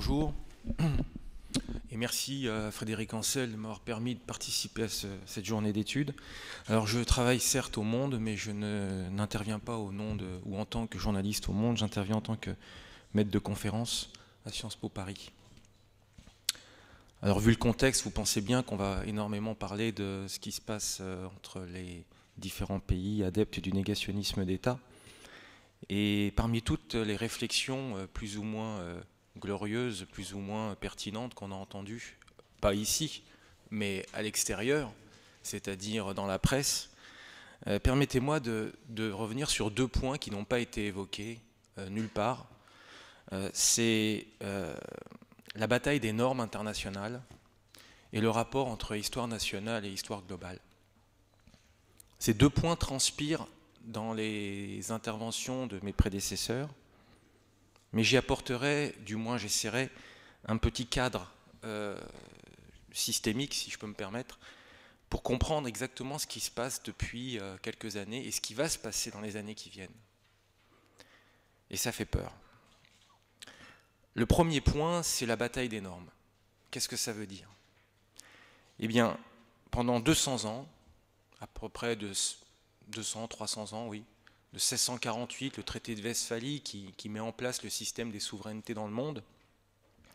bonjour. Et merci à euh, Frédéric Ancel de m'avoir permis de participer à cette journée d'études. Alors je travaille certes au Monde, mais je n'interviens pas au nom de, euh, ou en tant que journaliste au Monde, j'interviens en tant que maître de conférence à Sciences Po Paris. Alors vu le contexte, vous pensez bien qu'on va énormément parler de ce qui se passe euh, entre les différents pays adeptes du négationnisme d'État. Et parmi toutes les réflexions plus ou moins glorieuses, plus ou moins pertinentes qu'on a entendue, pas ici, mais à l'extérieur, c'est-à-dire dans la presse. Euh, permettez-moi de, revenir sur deux points qui n'ont pas été évoqués euh, nulle part. Euh, c'est la bataille des normes internationales et le rapport entre histoire nationale et histoire globale. Ces deux points transpirent dans les interventions de mes prédécesseurs mais j'y apporterai, du moins j'essaierai, un petit cadre euh, systémique, si je peux me permettre, pour comprendre exactement ce qui se passe depuis euh, quelques années et ce qui va se passer dans les années qui viennent. Et ça fait peur. Le premier point, c'est la bataille des normes. Qu'est-ce que ça veut dire Eh bien, pendant 200 ans, à peu près de 200, 300 ans, oui, de 1648, le traité de Westphalie qui, met en place le système des souverainetés dans le monde,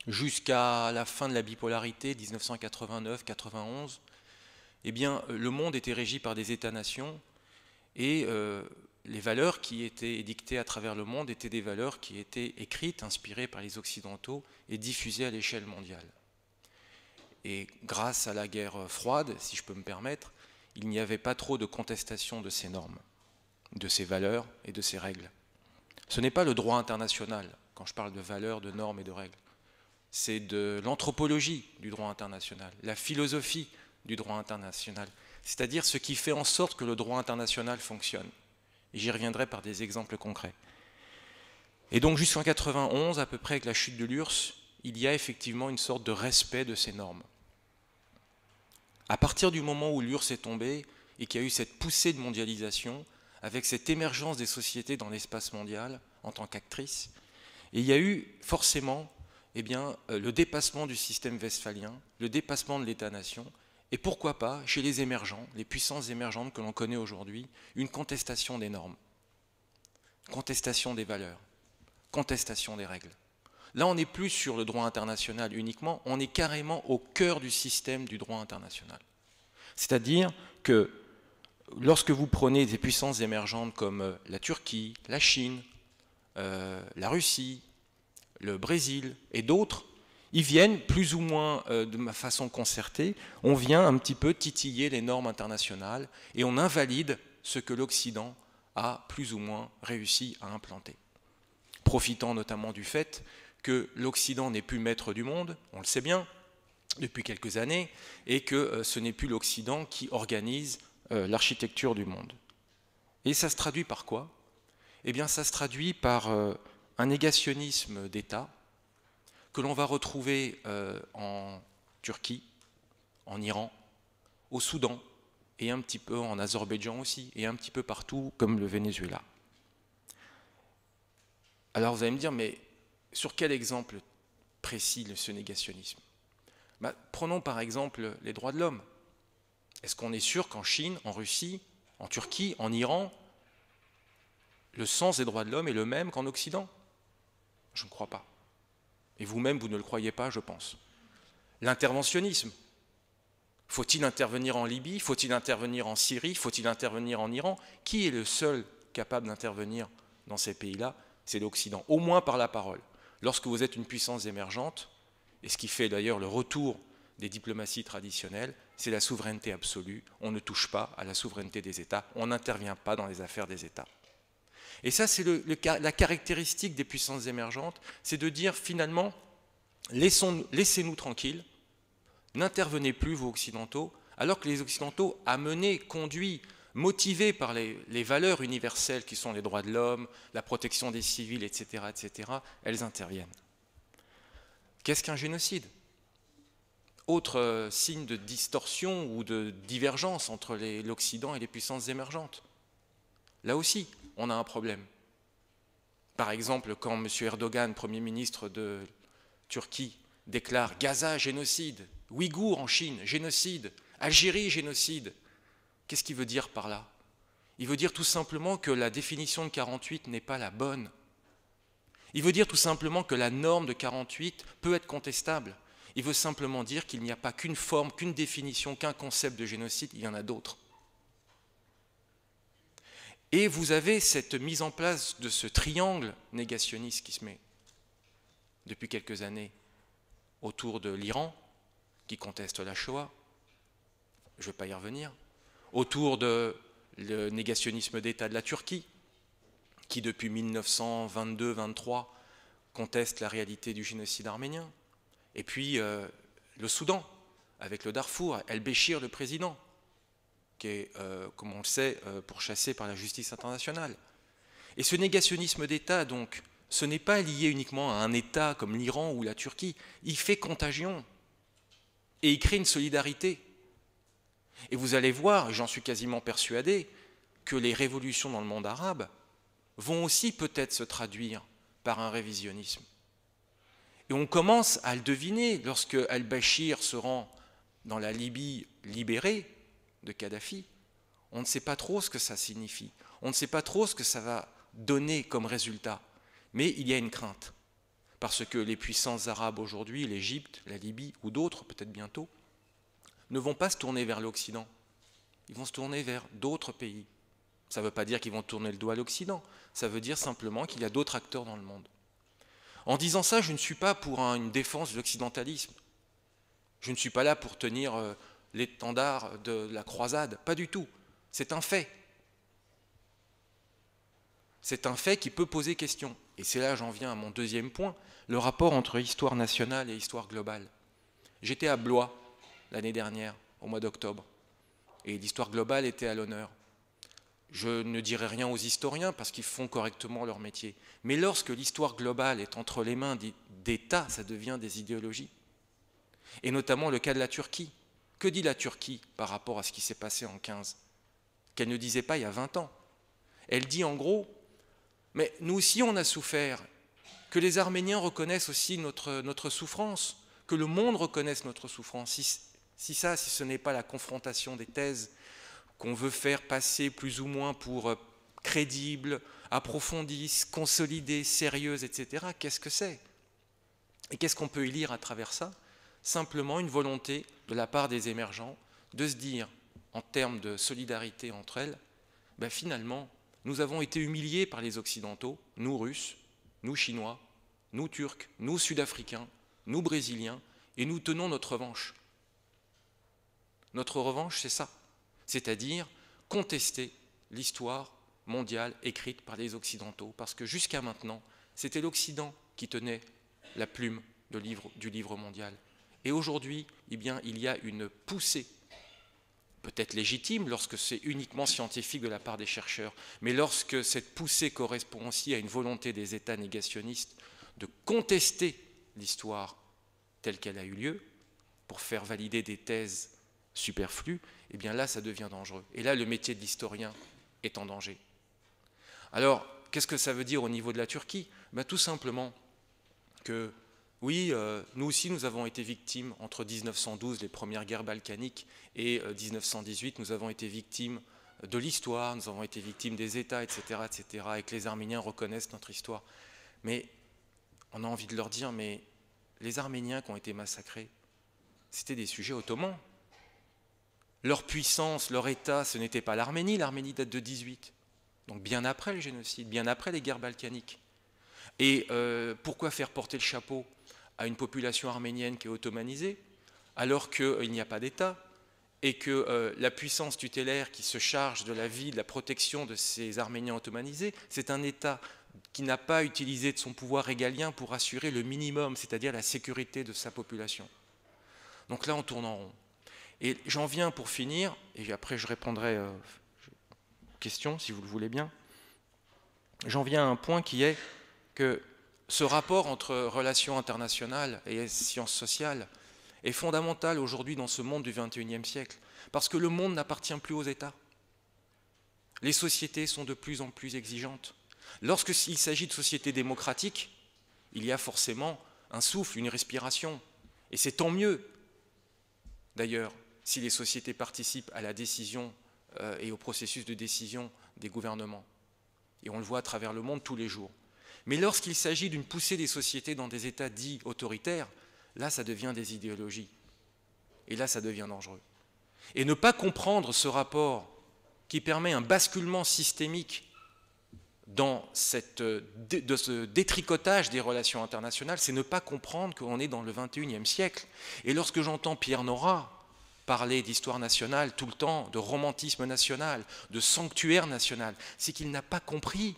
jusqu'à la fin de la bipolarité 1989-91, eh bien, euh, le monde était régi par des États-nations et euh, les valeurs qui étaient édictées à travers le monde étaient des valeurs qui étaient écrites, inspirées par les Occidentaux et diffusées à l'échelle mondiale. Et grâce à la guerre froide, si je peux me permettre, il n'y avait pas trop de contestation de ces normes de ses valeurs et de ses règles. Ce n'est pas le droit international, quand je parle de valeurs, de normes et de règles. C'est de l'anthropologie du droit international, la philosophie du droit international, c'est-à-dire ce qui fait en sorte que le droit international fonctionne. j'y reviendrai par des exemples concrets. Et donc jusqu'en 1991, à peu près avec la chute de l'URSS, il y a effectivement une sorte de respect de ces normes. À partir du moment où l'URSS est tombée et qu'il y a eu cette poussée de mondialisation, avec cette émergence des sociétés dans l'espace mondial en tant qu'actrice. Et il y a eu forcément eh bien, euh, le dépassement du système westphalien, le dépassement de l'État-nation, et pourquoi pas, chez les émergents, les puissances émergentes que l'on connaît aujourd'hui, une contestation des normes, contestation des valeurs, contestation des règles. Là, on n'est plus sur le droit international uniquement, on est carrément au cœur du système du droit international. C'est-à-dire que lorsque vous prenez des puissances émergentes comme euh, la Turquie, la Chine, euh, la Russie, le Brésil et d'autres, ils viennent plus ou moins euh, de de façon concertée, on vient un petit peu titiller les normes internationales et on invalide ce que l'Occident a plus ou moins réussi à implanter. Profitant notamment du fait que l'Occident n'est plus maître du monde, on le sait bien, depuis quelques années, et que ce n'est plus l'Occident qui organise euh, l'architecture du monde. Et ça se traduit par quoi Eh bien, ça se traduit par euh, un négationnisme d'État que l'on va retrouver euh, en Turquie, en Iran, au Soudan, et un petit peu en Azerbaïdjan aussi, et un petit peu partout, comme le Venezuela. Alors vous allez me dire, mais sur quel exemple précis ce négationnisme bah, Prenons par exemple les droits de l'homme. Est-ce qu'on est sûr qu'en Chine, en Russie, en Turquie, en Iran, le sens des droits de l'homme est le même qu'en Occident Je ne crois pas. Et vous-même, vous ne le croyez pas, je pense. L'interventionnisme. Faut-il intervenir en Libye Faut-il intervenir en Syrie Faut-il intervenir en Iran Qui est le seul capable d'intervenir dans ces pays-là C'est l'Occident, au moins par la parole. Lorsque vous êtes une puissance émergente, et ce qui fait d'ailleurs le retour des diplomaties traditionnelles, c'est la souveraineté absolue. On ne touche pas à la souveraineté des États, on n'intervient pas dans les affaires des États. Et ça, c'est la caractéristique des puissances émergentes, c'est de dire finalement, laissez-nous tranquilles, n'intervenez plus, vous Occidentaux, alors que les Occidentaux, amenés, conduits, motivés par les, les valeurs universelles qui sont les droits de l'homme, la protection des civils, etc., etc., elles interviennent. Qu'est-ce qu'un génocide autre euh, signe de distorsion ou de divergence entre l'Occident et les puissances émergentes. Là aussi, on a un problème. Par exemple, quand M. Erdogan, Premier ministre de Turquie, déclare Gaza génocide, Ouïghours en Chine génocide, Algérie génocide, qu'est-ce qu'il veut dire par là Il veut dire tout simplement que la définition de 48 n'est pas la bonne. Il veut dire tout simplement que la norme de 48 peut être contestable. Il veut simplement dire qu'il n'y a pas qu'une forme, qu'une définition, qu'un concept de génocide, il y en a d'autres. Et vous avez cette mise en place de ce triangle négationniste qui se met depuis quelques années autour de l'Iran, qui conteste la Shoah, je ne vais pas y revenir, autour de le négationnisme d'État de la Turquie, qui depuis 1922-23 conteste la réalité du génocide arménien, et puis euh, le Soudan, avec le Darfour, El-Béchir, le président, qui est, euh, comme on le sait, euh, pourchassé par la justice internationale. Et ce négationnisme d'État, donc, ce n'est pas lié uniquement à un État comme l'Iran ou la Turquie, il fait contagion et il crée une solidarité. Et vous allez voir, j'en suis quasiment persuadé, que les révolutions dans le monde arabe vont aussi peut-être se traduire par un révisionnisme. Et on commence à le deviner lorsque al-Bashir se rend dans la Libye libérée de Kadhafi. On ne sait pas trop ce que ça signifie. On ne sait pas trop ce que ça va donner comme résultat. Mais il y a une crainte. Parce que les puissances arabes aujourd'hui, l'Égypte, la Libye ou d'autres, peut-être bientôt, ne vont pas se tourner vers l'Occident. Ils vont se tourner vers d'autres pays. Ça ne veut pas dire qu'ils vont tourner le doigt à l'Occident. Ça veut dire simplement qu'il y a d'autres acteurs dans le monde. En disant ça, je ne suis pas pour une défense de l'occidentalisme. Je ne suis pas là pour tenir euh, l'étendard de la croisade, pas du tout. C'est un fait. C'est un fait qui peut poser question. Et c'est là j'en viens à mon deuxième point, le rapport entre histoire nationale et histoire globale. J'étais à Blois l'année dernière, au mois d'octobre, et l'histoire globale était à l'honneur. Je ne dirai rien aux historiens parce qu'ils font correctement leur métier. Mais lorsque l'histoire globale est entre les mains d'États, ça devient des idéologies. Et notamment le cas de la Turquie. Que dit la Turquie par rapport à ce qui s'est passé en 15 Qu'elle ne disait pas il y a 20 ans. Elle dit en gros, mais nous aussi on a souffert, que les Arméniens reconnaissent aussi notre, notre souffrance, que le monde reconnaisse notre souffrance. Si, si ça, si ce n'est pas la confrontation des thèses, qu'on veut faire passer plus ou moins pour euh, crédible, approfondie, consolidée, sérieuse, etc. Qu'est-ce que c'est Et qu'est-ce qu'on peut y lire à travers ça Simplement une volonté de la part des émergents de se dire, en termes de solidarité entre elles, ben finalement, nous avons été humiliés par les Occidentaux, nous Russes, nous Chinois, nous Turcs, nous Sud-Africains, nous Brésiliens, et nous tenons notre revanche. Notre revanche, c'est ça c'est-à-dire contester l'histoire mondiale écrite par les Occidentaux, parce que jusqu'à maintenant, c'était l'Occident qui tenait la plume du livre mondial. Et aujourd'hui, eh il y a une poussée, peut-être légitime lorsque c'est uniquement scientifique de la part des chercheurs, mais lorsque cette poussée correspond aussi à une volonté des États négationnistes de contester l'histoire telle qu'elle a eu lieu, pour faire valider des thèses superflu, eh bien là, ça devient dangereux. Et là, le métier de l'historien est en danger. Alors, qu'est-ce que ça veut dire au niveau de la Turquie ben, Tout simplement que, oui, euh, nous aussi, nous avons été victimes entre 1912, les premières guerres balkaniques, et 1918, euh, nous avons été victimes de l'histoire, nous avons été victimes des États, etc., etc., et que les Arméniens reconnaissent notre histoire. Mais on a envie de leur dire, mais les Arméniens qui ont été massacrés, c'était des sujets ottomans, leur puissance, leur état, ce n'était pas l'Arménie, l'Arménie date de 18, donc bien après le génocide, bien après les guerres balkaniques. Et euh, pourquoi faire porter le chapeau à une population arménienne qui est ottomanisée, alors qu'il euh, n'y a pas d'État, et que euh, la puissance tutélaire qui se charge de la vie, de la protection de ces Arméniens ottomanisés, c'est un État qui n'a pas utilisé de son pouvoir régalien pour assurer le minimum, c'est-à-dire la sécurité de sa population. Donc là, on tourne en rond. Et j'en viens pour finir, et après je répondrai euh, aux questions si vous le voulez bien. J'en viens à un point qui est que ce rapport entre relations internationales et sciences sociales est fondamental aujourd'hui dans ce monde du XXIe siècle, parce que le monde n'appartient plus aux États. Les sociétés sont de plus en plus exigeantes. Lorsqu'il s'agit de sociétés démocratiques, il y a forcément un souffle, une respiration. Et c'est tant mieux, d'ailleurs, si les sociétés participent à la décision euh, et au processus de décision des gouvernements. Et on le voit à travers le monde tous les jours. Mais lorsqu'il s'agit d'une poussée des sociétés dans des États dits autoritaires, là, ça devient des idéologies. Et là, ça devient dangereux. Et ne pas comprendre ce rapport qui permet un basculement systémique dans cette, euh, ce détricotage des relations internationales, c'est ne pas comprendre qu'on est dans le 21e siècle. Et lorsque j'entends Pierre Nora, parler d'histoire nationale tout le temps, de romantisme national, de sanctuaire national, c'est qu'il n'a pas compris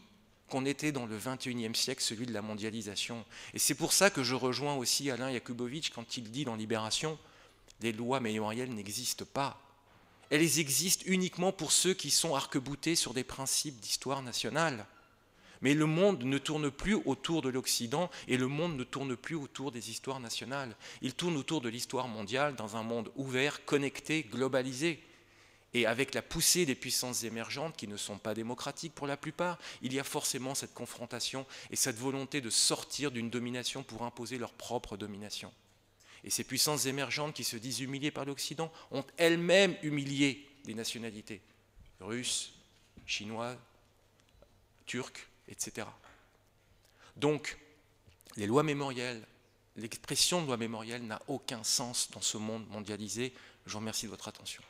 qu'on était dans le 21e siècle, celui de la mondialisation. Et c'est pour ça que je rejoins aussi Alain Yakubovitch quand il dit dans Libération, les lois mémorielles n'existent pas. Elles existent uniquement pour ceux qui sont arc-boutés sur des principes d'histoire nationale. Mais le monde ne tourne plus autour de l'Occident et le monde ne tourne plus autour des histoires nationales. Il tourne autour de l'histoire mondiale dans un monde ouvert, connecté, globalisé. Et avec la poussée des puissances émergentes qui ne sont pas démocratiques pour la plupart, il y a forcément cette confrontation et cette volonté de sortir d'une domination pour imposer leur propre domination. Et ces puissances émergentes qui se disent humiliées par l'Occident ont elles-mêmes humilié des nationalités russes, chinoises, turques, etc. Donc, les lois mémorielles, l'expression de loi mémorielle n'a aucun sens dans ce monde mondialisé. Je vous remercie de votre attention.